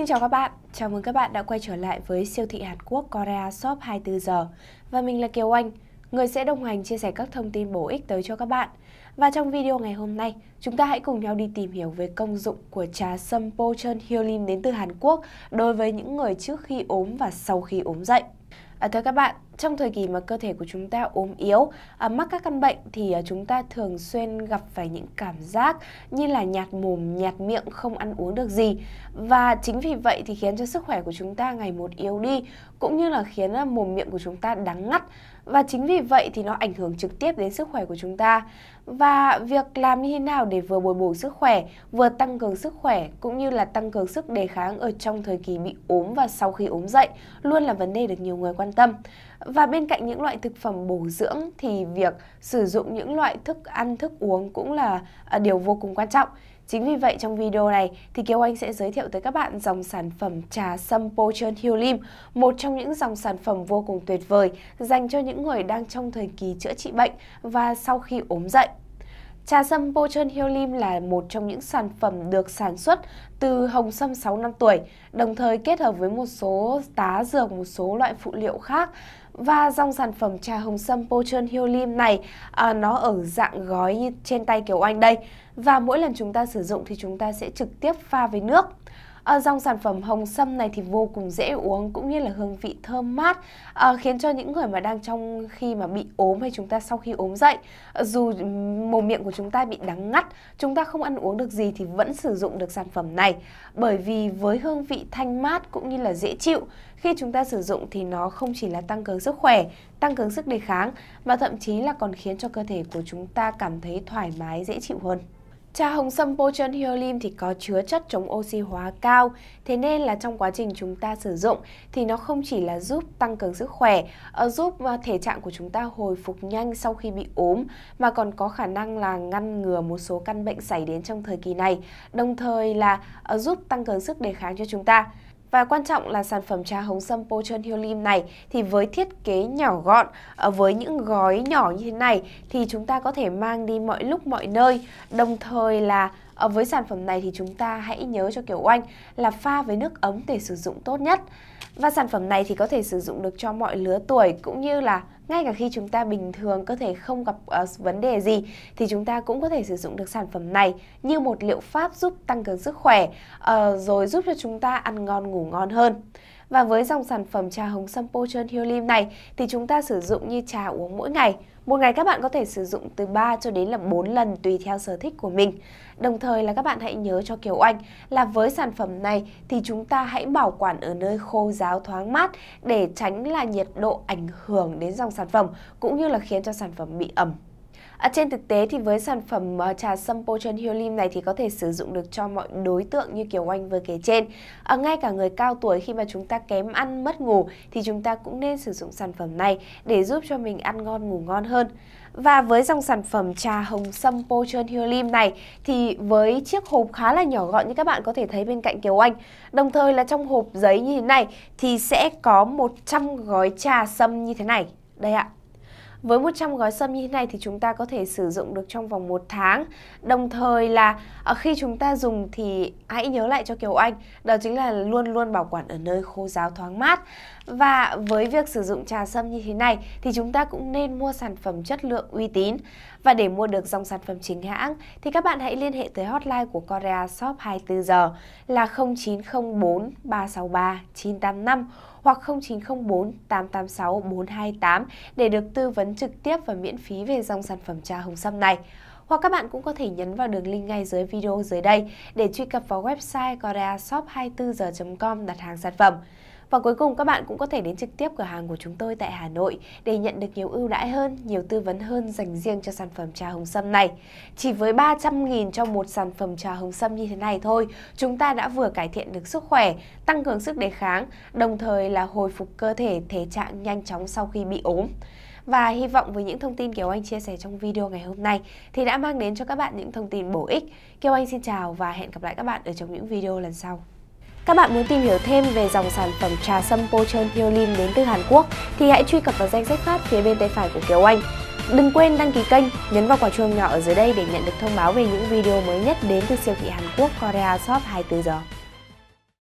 Xin chào các bạn, chào mừng các bạn đã quay trở lại với siêu thị Hàn Quốc Korea Shop 24 giờ và mình là Kiều Anh, người sẽ đồng hành chia sẻ các thông tin bổ ích tới cho các bạn. Và trong video ngày hôm nay, chúng ta hãy cùng nhau đi tìm hiểu về công dụng của trà sâm Pochon Hyolim đến từ Hàn Quốc đối với những người trước khi ốm và sau khi ốm dậy. À, thưa các bạn, trong thời kỳ mà cơ thể của chúng ta ốm yếu, à, mắc các căn bệnh thì à, chúng ta thường xuyên gặp phải những cảm giác như là nhạt mồm, nhạt miệng, không ăn uống được gì. Và chính vì vậy thì khiến cho sức khỏe của chúng ta ngày một yếu đi, cũng như là khiến à, mồm miệng của chúng ta đắng ngắt. Và chính vì vậy thì nó ảnh hưởng trực tiếp đến sức khỏe của chúng ta. Và việc làm như thế nào để vừa bồi bổ sức khỏe, vừa tăng cường sức khỏe cũng như là tăng cường sức đề kháng ở trong thời kỳ bị ốm và sau khi ốm dậy luôn là vấn đề được nhiều người quan tâm. Và bên cạnh những loại thực phẩm bổ dưỡng thì việc sử dụng những loại thức ăn, thức uống cũng là à, điều vô cùng quan trọng. Chính vì vậy trong video này thì Kiều Anh sẽ giới thiệu tới các bạn dòng sản phẩm trà sâm Pochon Healim, một trong những dòng sản phẩm vô cùng tuyệt vời dành cho những người đang trong thời kỳ chữa trị bệnh và sau khi ốm dậy. Trà sâm Pochon Healim là một trong những sản phẩm được sản xuất từ hồng sâm 6 năm tuổi, đồng thời kết hợp với một số tá dược, một số loại phụ liệu khác và dòng sản phẩm trà hồng sâm Pochon lim này à, nó ở dạng gói trên tay kiểu Anh đây. Và mỗi lần chúng ta sử dụng thì chúng ta sẽ trực tiếp pha với nước. À, dòng sản phẩm hồng sâm này thì vô cùng dễ uống cũng như là hương vị thơm mát à, khiến cho những người mà đang trong khi mà bị ốm hay chúng ta sau khi ốm dậy ờ, dù mồm miệng của chúng ta bị đắng ngắt chúng ta không ăn uống được gì thì vẫn sử dụng được sản phẩm này bởi vì với hương vị thanh mát cũng như là dễ chịu khi chúng ta sử dụng thì nó không chỉ là tăng cường sức khỏe tăng cường sức đề kháng mà thậm chí là còn khiến cho cơ thể của chúng ta cảm thấy thoải mái dễ chịu hơn Trà hồng sâm Bochon Hyolim thì có chứa chất chống oxy hóa cao, thế nên là trong quá trình chúng ta sử dụng thì nó không chỉ là giúp tăng cường sức khỏe, ờ, giúp ờ, thể trạng của chúng ta hồi phục nhanh sau khi bị ốm mà còn có khả năng là ngăn ngừa một số căn bệnh xảy đến trong thời kỳ này, đồng thời là ờ, giúp tăng cường sức đề kháng cho chúng ta. Và quan trọng là sản phẩm trà hồng sâm Pochon Hyolim này thì với thiết kế nhỏ gọn, ờ, với những gói nhỏ như thế này thì chúng ta có thể mang đi mọi lúc mọi nơi, đồng thời là À, với sản phẩm này thì chúng ta hãy nhớ cho kiểu Oanh là pha với nước ấm để sử dụng tốt nhất. Và sản phẩm này thì có thể sử dụng được cho mọi lứa tuổi cũng như là ngay cả khi chúng ta bình thường có thể không gặp uh, vấn đề gì thì chúng ta cũng có thể sử dụng được sản phẩm này như một liệu pháp giúp tăng cường sức khỏe uh, rồi giúp cho chúng ta ăn ngon ngủ ngon hơn. Và với dòng sản phẩm trà hồng sâm pochon hyolim này thì chúng ta sử dụng như trà uống mỗi ngày một ngày các bạn có thể sử dụng từ 3 cho đến là 4 lần tùy theo sở thích của mình. Đồng thời là các bạn hãy nhớ cho Kiều Oanh là với sản phẩm này thì chúng ta hãy bảo quản ở nơi khô ráo thoáng mát để tránh là nhiệt độ ảnh hưởng đến dòng sản phẩm cũng như là khiến cho sản phẩm bị ẩm À, trên thực tế thì với sản phẩm uh, trà sâm Potion Hyalim này thì có thể sử dụng được cho mọi đối tượng như Kiều anh vừa kể trên. À, ngay cả người cao tuổi khi mà chúng ta kém ăn mất ngủ thì chúng ta cũng nên sử dụng sản phẩm này để giúp cho mình ăn ngon ngủ ngon hơn. Và với dòng sản phẩm trà hồng sâm Potion Hyalim này thì với chiếc hộp khá là nhỏ gọn như các bạn có thể thấy bên cạnh Kiều Anh. Đồng thời là trong hộp giấy như thế này thì sẽ có 100 gói trà sâm như thế này. Đây ạ. Với 100 gói sâm như thế này thì chúng ta có thể sử dụng được trong vòng 1 tháng. Đồng thời là à, khi chúng ta dùng thì hãy nhớ lại cho Kiều Anh, đó chính là luôn luôn bảo quản ở nơi khô ráo thoáng mát. Và với việc sử dụng trà sâm như thế này thì chúng ta cũng nên mua sản phẩm chất lượng uy tín và để mua được dòng sản phẩm chính hãng thì các bạn hãy liên hệ tới hotline của Korea Shop 24 giờ là 0904 363 985 hoặc 0904 886 428 để được tư vấn trực tiếp và miễn phí về dòng sản phẩm trà hồng sâm này hoặc các bạn cũng có thể nhấn vào đường link ngay dưới video dưới đây để truy cập vào website koreashop24giờ.com đặt hàng sản phẩm. Và cuối cùng các bạn cũng có thể đến trực tiếp cửa hàng của chúng tôi tại Hà Nội để nhận được nhiều ưu đãi hơn, nhiều tư vấn hơn dành riêng cho sản phẩm trà hồng sâm này. Chỉ với 300.000 cho một sản phẩm trà hồng sâm như thế này thôi, chúng ta đã vừa cải thiện được sức khỏe, tăng cường sức đề kháng, đồng thời là hồi phục cơ thể thể trạng nhanh chóng sau khi bị ốm. Và hy vọng với những thông tin Kiều Anh chia sẻ trong video ngày hôm nay thì đã mang đến cho các bạn những thông tin bổ ích. Kiều Anh xin chào và hẹn gặp lại các bạn ở trong những video lần sau. Các bạn muốn tìm hiểu thêm về dòng sản phẩm trà sâm Pochon Hyolin đến từ Hàn Quốc thì hãy truy cập vào danh sách phát phía bên tay phải của Kiều Anh. Đừng quên đăng ký kênh, nhấn vào quả chuông nhỏ ở dưới đây để nhận được thông báo về những video mới nhất đến từ siêu thị Hàn Quốc Korea Shop 24 giờ.